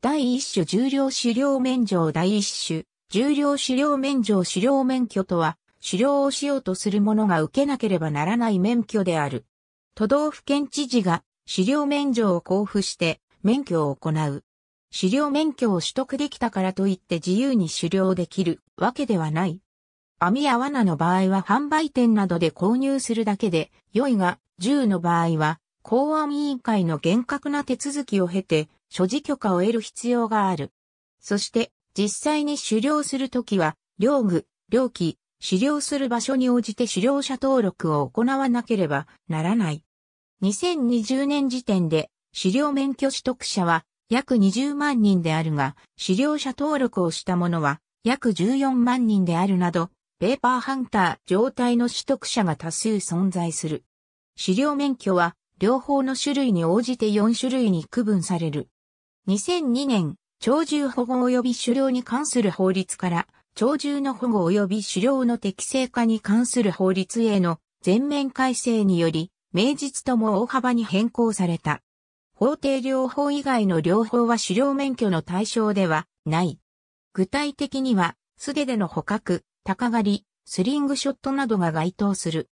第一種重量狩猟免状第一種、重量狩猟免状狩猟免許とは、狩猟をしようとする者が受けなければならない免許である。都道府県知事が狩猟免状を交付して免許を行う。狩猟免許を取得できたからといって自由に狩猟できるわけではない。網や罠の場合は販売店などで購入するだけで良いが、銃の場合は公安委員会の厳格な手続きを経て、所持許可を得る必要がある。そして、実際に狩猟するときは、領具、猟器、狩猟する場所に応じて狩猟者登録を行わなければならない。2020年時点で、狩猟免許取得者は約20万人であるが、狩猟者登録をした者は約14万人であるなど、ペーパーハンター状態の取得者が多数存在する。狩猟免許は両方の種類に応じて4種類に区分される。2002年、鳥獣保護及び狩猟に関する法律から、鳥獣の保護及び狩猟の適正化に関する法律への全面改正により、名実とも大幅に変更された。法定療法以外の療法は狩猟免許の対象ではない。具体的には、素手での捕獲、鷹狩り、スリングショットなどが該当する。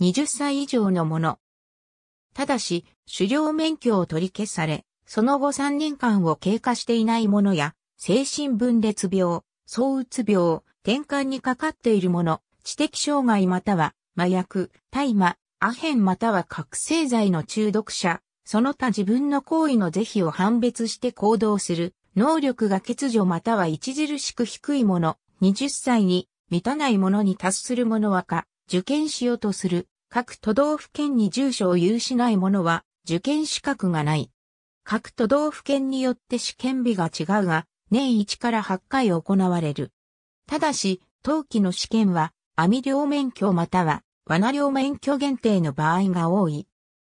20歳以上のもの、ただし、狩猟免許を取り消され、その後3年間を経過していないものや、精神分裂病、躁うつ病、転換にかかっているもの、知的障害または、麻薬、大麻、アヘンまたは覚醒剤の中毒者、その他自分の行為の是非を判別して行動する、能力が欠如または著しく低いもの、20歳に満たないものに達するものはか、受験しようとする、各都道府県に住所を有しない者は受験資格がない。各都道府県によって試験日が違うが、年1から8回行われる。ただし、冬季の試験は、網漁免許または、罠漁免許限定の場合が多い。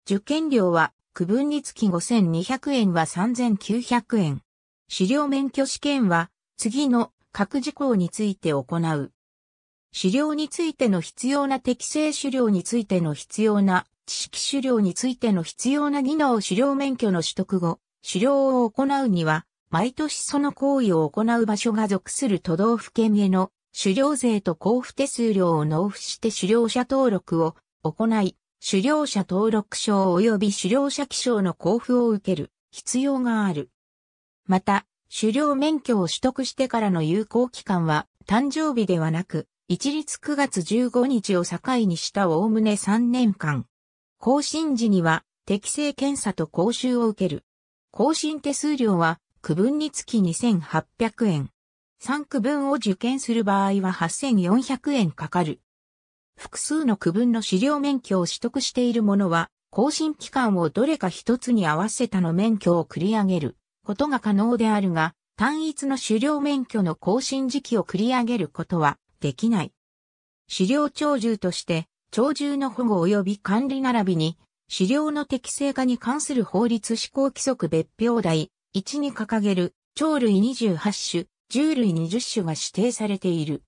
受験料は、区分につき5200円は3900円。狩猟免許試験は、次の各事項について行う。狩猟についての必要な適正狩猟についての必要な知識狩猟についての必要な技能狩猟免許の取得後、狩猟を行うには、毎年その行為を行う場所が属する都道府県への狩猟税と交付手数料を納付して狩猟者登録を行い、狩猟者登録証及び狩猟者記章の交付を受ける必要がある。また、狩猟免許を取得してからの有効期間は誕生日ではなく、一律9月15日を境にしたおおむね3年間。更新時には適正検査と講習を受ける。更新手数料は区分につき2800円。3区分を受験する場合は8400円かかる。複数の区分の資料免許を取得している者は、更新期間をどれか一つに合わせたの免許を繰り上げることが可能であるが、単一の狩猟免許の更新時期を繰り上げることはできない。資料鳥獣として、鳥獣の保護及び管理並びに、資料の適正化に関する法律施行規則別表題1に掲げる鳥類28種、獣類20種が指定されている。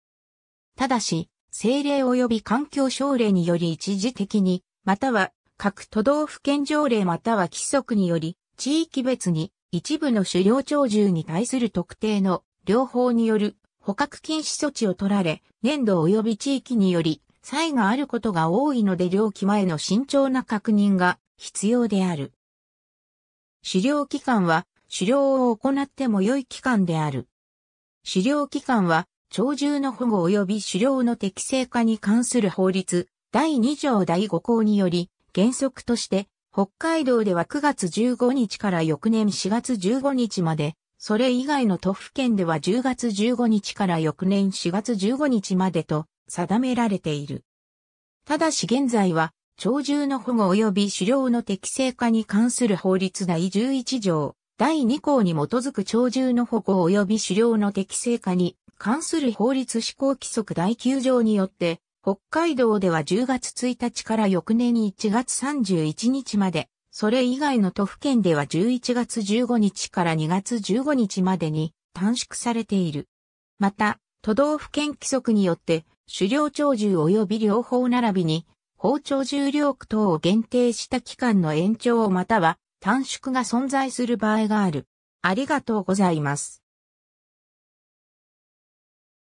ただし、政令及び環境省令により一時的に、または各都道府県条例または規則により、地域別に一部の狩猟鳥獣に対する特定の両方による捕獲禁止措置を取られ、年度及び地域により、差異があることが多いので漁期前の慎重な確認が必要である。狩猟期間は、狩猟を行っても良い期間である。狩猟期間は、鳥獣の保護及び狩猟の適正化に関する法律、第2条第5項により、原則として、北海道では9月15日から翌年4月15日まで、それ以外の都府県では10月15日から翌年4月15日までと定められている。ただし現在は、鳥獣の保護及び狩猟の適正化に関する法律第11条、第2項に基づく鳥獣の保護及び狩猟の適正化に関する法律施行規則第9条によって、北海道では10月1日から翌年1月31日まで、それ以外の都府県では11月15日から2月15日までに短縮されている。また、都道府県規則によって、狩猟鳥獣及び両方並びに、包丁重量区等を限定した期間の延長または短縮が存在する場合がある。ありがとうございます。